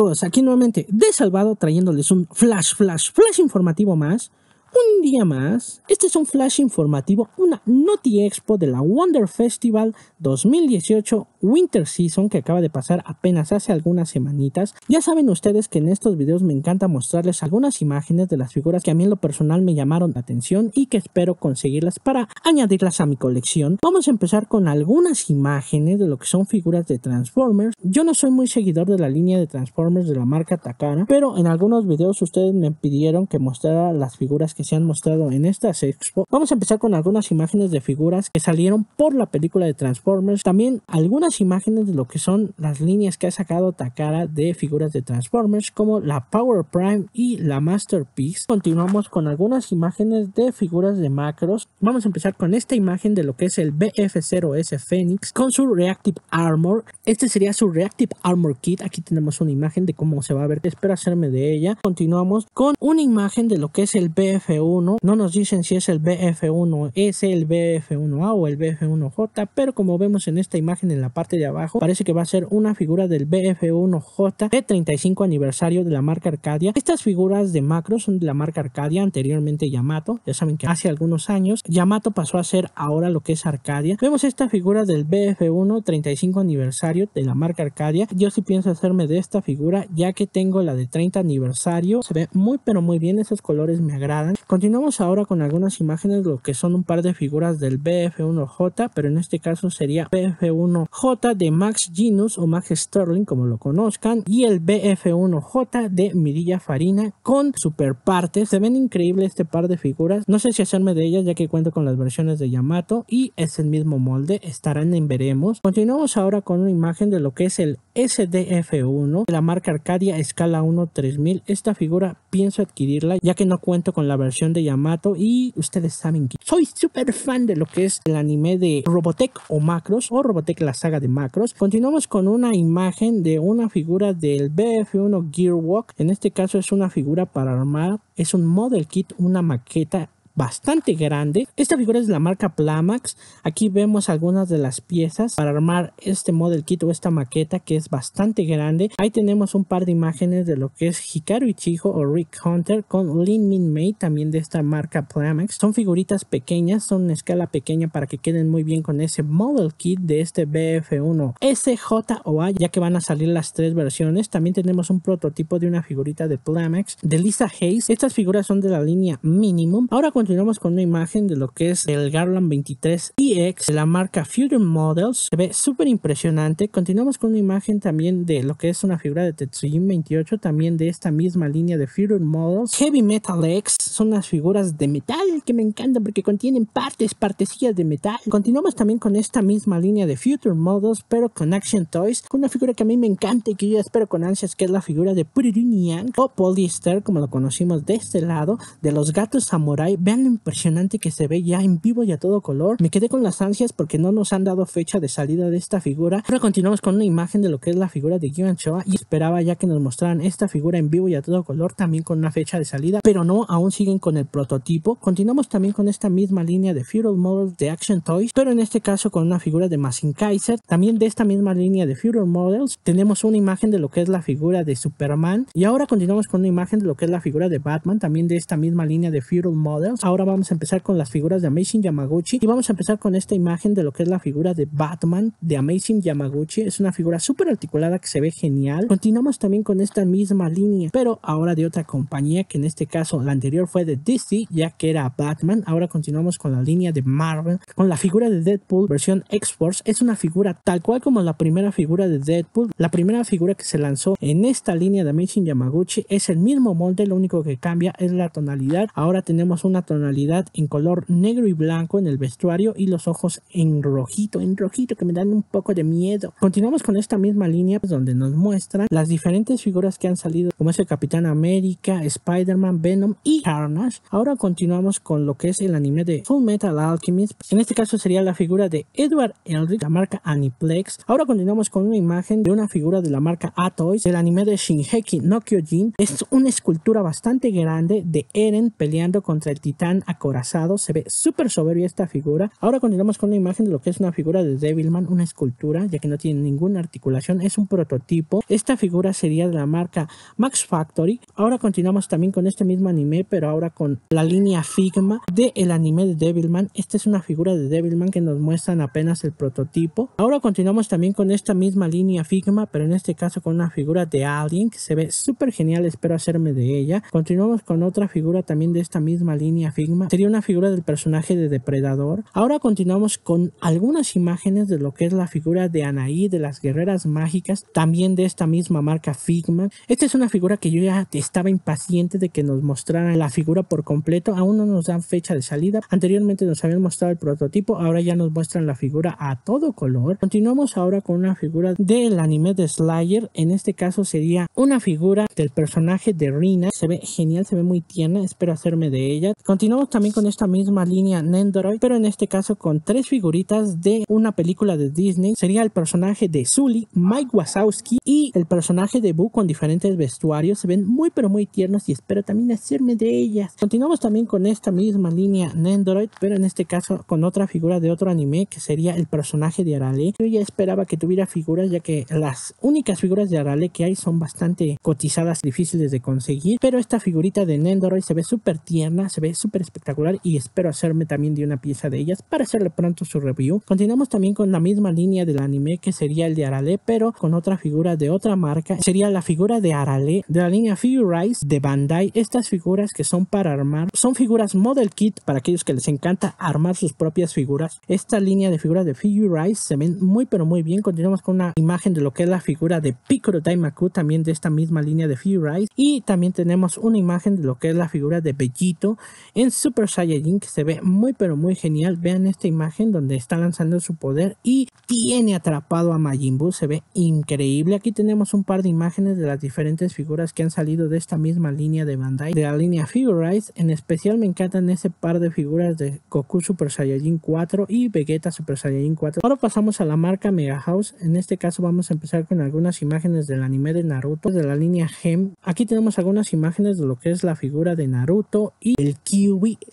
amigos, aquí nuevamente de Salvado trayéndoles un flash, flash, flash informativo más. Un día más, este es un flash informativo, una Noti Expo de la Wonder Festival 2018 Winter Season que acaba de pasar apenas hace algunas semanitas. Ya saben ustedes que en estos videos me encanta mostrarles algunas imágenes de las figuras que a mí en lo personal me llamaron la atención y que espero conseguirlas para añadirlas a mi colección. Vamos a empezar con algunas imágenes de lo que son figuras de Transformers. Yo no soy muy seguidor de la línea de Transformers de la marca Takara, pero en algunos videos ustedes me pidieron que mostrara las figuras que se han mostrado en estas expo. Vamos a empezar con algunas imágenes de figuras que salieron por la película de Transformers. También algunas imágenes de lo que son las líneas que ha sacado Takara de figuras de Transformers como la Power Prime y la Masterpiece. Continuamos con algunas imágenes de figuras de macros. Vamos a empezar con esta imagen de lo que es el BF0S Phoenix con su Reactive Armor. Este sería su Reactive Armor Kit. Aquí tenemos una imagen de cómo se va a ver. Espero hacerme de ella. Continuamos con una imagen de lo que es el BF1. No nos dicen si es el BF1S, el BF1A o el BF1J, pero como vemos en esta imagen en la parte de abajo parece que va a ser una figura del BF1J de 35 aniversario de la marca Arcadia. Estas figuras de macro son de la marca Arcadia, anteriormente Yamato. Ya saben que hace algunos años Yamato pasó a ser ahora lo que es Arcadia. Vemos esta figura del BF1 35 aniversario de la marca Arcadia. Yo sí pienso hacerme de esta figura ya que tengo la de 30 aniversario. Se ve muy pero muy bien, esos colores me agradan. Continuamos ahora con algunas imágenes, lo que son un par de figuras del BF1J, pero en este caso sería BF1J de Max Ginus o Max Sterling, como lo conozcan, y el BF1J de Mirilla Farina con super partes Se ven increíbles este par de figuras. No sé si hacerme de ellas ya que cuento con las versiones de Yamato y es el mismo molde. Estarán en veremos. Continuamos ahora con una imagen de lo que es el SDF1 de la marca Arcadia Escala 1 3000. Esta figura pienso adquirirla ya que no cuento con la versión de Yamato y ustedes saben que soy súper fan de lo que es el anime de Robotech o Macros o Robotech la saga de Macros. Continuamos con una imagen de una figura del BF1 Gearwalk. En este caso es una figura para armar, es un model kit, una maqueta bastante grande. Esta figura es de la marca Plamax. Aquí vemos algunas de las piezas para armar este model kit o esta maqueta que es bastante grande. Ahí tenemos un par de imágenes de lo que es Hikaru Ichijo o Rick Hunter con Lin Min Mei también de esta marca Plamax. Son figuritas pequeñas, son una escala pequeña para que queden muy bien con ese model kit de este BF1 SJOA ya que van a salir las tres versiones. También tenemos un prototipo de una figurita de Plamax de Lisa Hayes. Estas figuras son de la línea Minimum. Ahora con continuamos con una imagen de lo que es el Garland 23 EX de la marca Future Models. Se ve súper impresionante. Continuamos con una imagen también de lo que es una figura de Tetsujin 28, también de esta misma línea de Future Models. Heavy Metal X son las figuras de metal que me encantan porque contienen partes, partecillas de metal. Continuamos también con esta misma línea de Future Models, pero con Action Toys. Una figura que a mí me encanta y que yo espero con ansias, que es la figura de Puririn Yang o Polyester, como lo conocimos de este lado, de los gatos samurai. Vean impresionante que se ve ya en vivo y a todo color. Me quedé con las ansias porque no nos han dado fecha de salida de esta figura. Ahora continuamos con una imagen de lo que es la figura de Gion Choa y esperaba ya que nos mostraran esta figura en vivo y a todo color también con una fecha de salida, pero no, aún siguen con el prototipo. Continuamos también con esta misma línea de Feudal Models de Action Toys, pero en este caso con una figura de Massin Kaiser. También de esta misma línea de Feudal Models tenemos una imagen de lo que es la figura de Superman y ahora continuamos con una imagen de lo que es la figura de Batman, también de esta misma línea de Feudal Models. Ahora vamos a empezar con las figuras de Amazing Yamaguchi y vamos a empezar con esta imagen de lo que es la figura de Batman de Amazing Yamaguchi. Es una figura súper articulada que se ve genial. Continuamos también con esta misma línea, pero ahora de otra compañía que en este caso la anterior fue de DC, ya que era Batman. Ahora continuamos con la línea de Marvel, con la figura de Deadpool versión X-Force. Es una figura tal cual como la primera figura de Deadpool. La primera figura que se lanzó en esta línea de Amazing Yamaguchi es el mismo molde, lo único que cambia es la tonalidad. Ahora tenemos una tonalidad en color negro y blanco en el vestuario y los ojos en rojito, en rojito que me dan un poco de miedo. Continuamos con esta misma línea pues, donde nos muestran las diferentes figuras que han salido como es el Capitán América, Spider-Man, Venom y Carnage. Ahora continuamos con lo que es el anime de Full Metal Alchemist. En este caso sería la figura de Edward Elric, la marca Aniplex. Ahora continuamos con una imagen de una figura de la marca Toys del anime de Shinheki no Kyojin. Es una escultura bastante grande de Eren peleando contra el titán Tan acorazado. Se ve súper soberbia esta figura. Ahora continuamos con una imagen de lo que es una figura de Devilman, una escultura, ya que no tiene ninguna articulación, es un prototipo. Esta figura sería de la marca Max Factory. Ahora continuamos también con este mismo anime, pero ahora con la línea Figma del el anime de Devilman. Esta es una figura de Devilman que nos muestran apenas el prototipo. Ahora continuamos también con esta misma línea Figma, pero en este caso con una figura de Alien que se ve súper genial, espero hacerme de ella. Continuamos con otra figura también de esta misma línea Figma sería una figura del personaje de Depredador. Ahora continuamos con algunas imágenes de lo que es la figura de Anaí de las Guerreras Mágicas, también de esta misma marca Figma. Esta es una figura que yo ya estaba impaciente de que nos mostraran la figura por completo, aún no nos dan fecha de salida. Anteriormente nos habían mostrado el prototipo, ahora ya nos muestran la figura a todo color. Continuamos ahora con una figura del anime de Slayer, en este caso sería una figura del personaje de Rina. Se ve genial, se ve muy tierna, espero hacerme de ella. Continuamos también con esta misma línea Nendoroid, pero en este caso con tres figuritas de una película de Disney. Sería el personaje de Sully, Mike Wazowski y el personaje de Boo con diferentes vestuarios. Se ven muy pero muy tiernos y espero también hacerme de ellas. Continuamos también con esta misma línea Nendoroid, pero en este caso con otra figura de otro anime que sería el personaje de Arale. Yo ya esperaba que tuviera figuras ya que las únicas figuras de Arale que hay son bastante cotizadas, difíciles de conseguir, pero esta figurita de Nendoroid se ve súper tierna, se ve súper espectacular y espero hacerme también de una pieza de ellas para hacerle pronto su review. Continuamos también con la misma línea del anime que sería el de Arale, pero con otra figura de otra marca. Sería la figura de Arale de la línea Rise de Bandai. Estas figuras que son para armar, son figuras model kit para aquellos que les encanta armar sus propias figuras. Esta línea de figuras de Rise se ven muy pero muy bien. Continuamos con una imagen de lo que es la figura de Piccolo Daimaku también de esta misma línea de Rise. y también tenemos una imagen de lo que es la figura de Bellito en Super Saiyajin que se ve muy pero muy genial. Vean esta imagen donde está lanzando su poder y tiene atrapado a Majin Buu. Se ve increíble. Aquí tenemos un par de imágenes de las diferentes figuras que han salido de esta misma línea de Bandai, de la línea Figurize. En especial me encantan ese par de figuras de Goku Super Saiyajin 4 y Vegeta Super Saiyajin 4. Ahora pasamos a la marca Mega House. En este caso vamos a empezar con algunas imágenes del anime de Naruto, de la línea Gem. Aquí tenemos algunas imágenes de lo que es la figura de Naruto y el Ki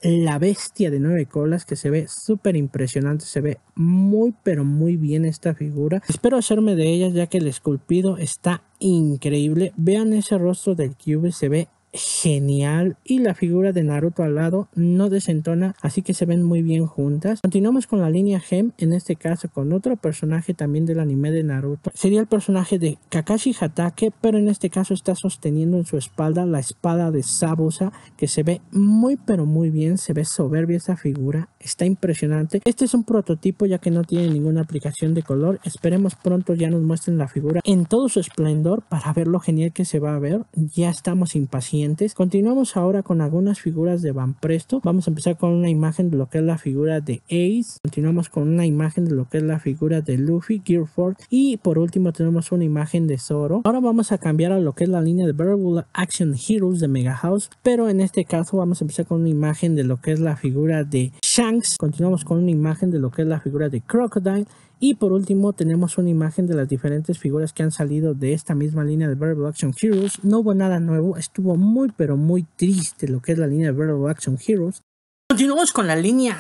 la bestia de nueve colas, que se ve súper impresionante, se ve muy pero muy bien esta figura. Espero hacerme de ellas ya que el esculpido está increíble. Vean ese rostro del Cube, se ve genial y la figura de Naruto al lado no desentona, así que se ven muy bien juntas. Continuamos con la línea Gem, en este caso con otro personaje también del anime de Naruto. Sería el personaje de Kakashi Hatake, pero en este caso está sosteniendo en su espalda la espada de Sabusa, que se ve muy pero muy bien, se ve soberbia esta figura, está impresionante. Este es un prototipo ya que no tiene ninguna aplicación de color, esperemos pronto ya nos muestren la figura en todo su esplendor para ver lo genial que se va a ver, ya estamos impacientes Continuamos ahora con algunas figuras de Van Presto. Vamos a empezar con una imagen de lo que es la figura de Ace. Continuamos con una imagen de lo que es la figura de Luffy, Gearford. Y por último tenemos una imagen de Zoro. Ahora vamos a cambiar a lo que es la línea de Verbal Action Heroes de Mega House. Pero en este caso vamos a empezar con una imagen de lo que es la figura de Shanks. Continuamos con una imagen de lo que es la figura de Crocodile y por último tenemos una imagen de las diferentes figuras que han salido de esta misma línea de Verbal Action Heroes. No hubo nada nuevo, estuvo muy pero muy triste lo que es la línea de Verbal Action Heroes. Continuamos con la línea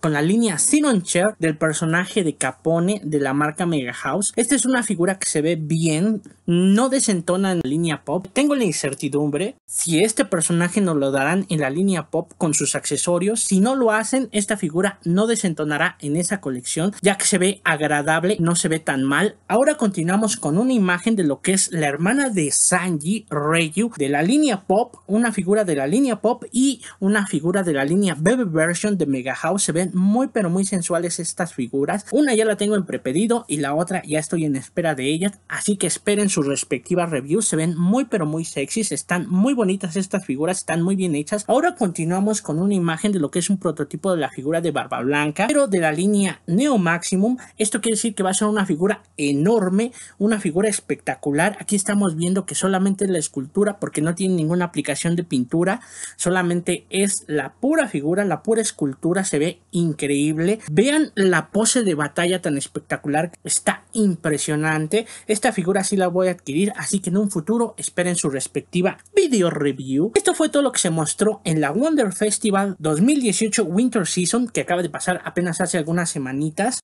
con la línea Sinon Chair del personaje de Capone de la marca Mega House. Esta es una figura que se ve bien, no desentona en la línea pop. Tengo la incertidumbre si este personaje nos lo darán en la línea pop con sus accesorios. Si no lo hacen, esta figura no desentonará en esa colección, ya que se ve agradable, no se ve tan mal. Ahora continuamos con una imagen de lo que es la hermana de Sanji, Reyu, de la línea pop, una figura de la línea pop y una figura de la línea B versión Version de Mega House se ven muy pero muy sensuales estas figuras. Una ya la tengo en prepedido y la otra ya estoy en espera de ellas. Así que esperen sus respectivas reviews. Se ven muy pero muy sexys. Están muy bonitas estas figuras. Están muy bien hechas. Ahora continuamos con una imagen de lo que es un prototipo de la figura de Barba Blanca. Pero de la línea Neo Maximum. Esto quiere decir que va a ser una figura enorme. Una figura espectacular. Aquí estamos viendo que solamente la escultura porque no tiene ninguna aplicación de pintura. Solamente es la pura figura la pura escultura se ve increíble. Vean la pose de batalla tan espectacular, está impresionante. Esta figura sí la voy a adquirir, así que en un futuro esperen su respectiva video review. Esto fue todo lo que se mostró en la Wonder Festival 2018 Winter Season que acaba de pasar apenas hace algunas semanitas.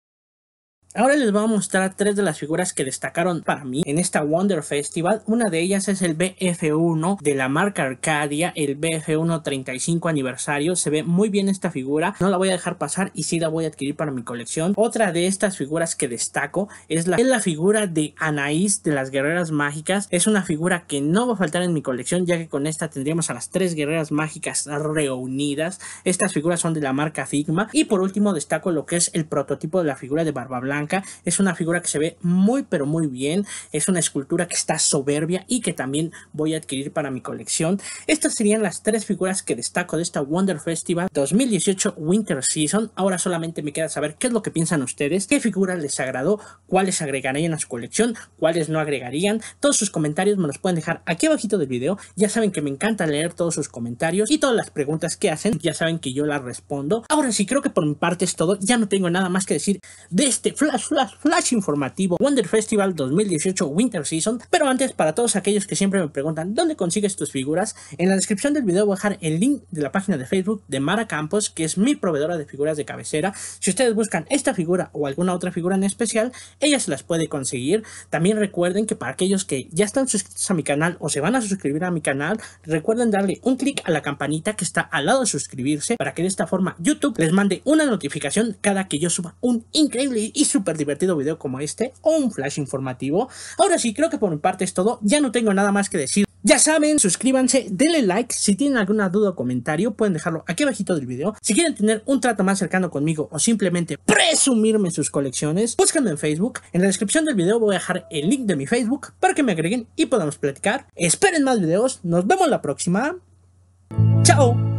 Ahora les voy a mostrar tres de las figuras que destacaron para mí en esta Wonder Festival. Una de ellas es el BF1 de la marca Arcadia, el BF1 35 aniversario. Se ve muy bien esta figura, no la voy a dejar pasar y sí la voy a adquirir para mi colección. Otra de estas figuras que destaco es la, es la figura de Anaís de las Guerreras Mágicas. Es una figura que no va a faltar en mi colección ya que con esta tendríamos a las tres Guerreras Mágicas reunidas. Estas figuras son de la marca Figma. Y por último destaco lo que es el prototipo de la figura de Barba Blanca es una figura que se ve muy pero muy bien. Es una escultura que está soberbia y que también voy a adquirir para mi colección. Estas serían las tres figuras que destaco de esta Wonder Festival 2018 Winter Season. Ahora solamente me queda saber qué es lo que piensan ustedes, qué figura les agradó, cuáles agregarían a su colección, cuáles no agregarían. Todos sus comentarios me los pueden dejar aquí abajito del video. Ya saben que me encanta leer todos sus comentarios y todas las preguntas que hacen. Ya saben que yo las respondo. Ahora sí, creo que por mi parte es todo. Ya no tengo nada más que decir de este flash flash, informativo Wonder Festival 2018 Winter Season. Pero antes, para todos aquellos que siempre me preguntan dónde consigues tus figuras, en la descripción del video voy a dejar el link de la página de Facebook de Mara Campos, que es mi proveedora de figuras de cabecera. Si ustedes buscan esta figura o alguna otra figura en especial, ella se las puede conseguir. También recuerden que para aquellos que ya están suscritos a mi canal o se van a suscribir a mi canal, recuerden darle un clic a la campanita que está al lado de suscribirse para que de esta forma YouTube les mande una notificación cada que yo suba un increíble y super súper divertido video como este o un flash informativo. Ahora sí, creo que por mi parte es todo, ya no tengo nada más que decir. Ya saben, suscríbanse, denle like, si tienen alguna duda o comentario pueden dejarlo aquí abajito del video. Si quieren tener un trato más cercano conmigo o simplemente presumirme sus colecciones, búsquenme en Facebook. En la descripción del video voy a dejar el link de mi Facebook para que me agreguen y podamos platicar. Esperen más videos, nos vemos la próxima. ¡Chao!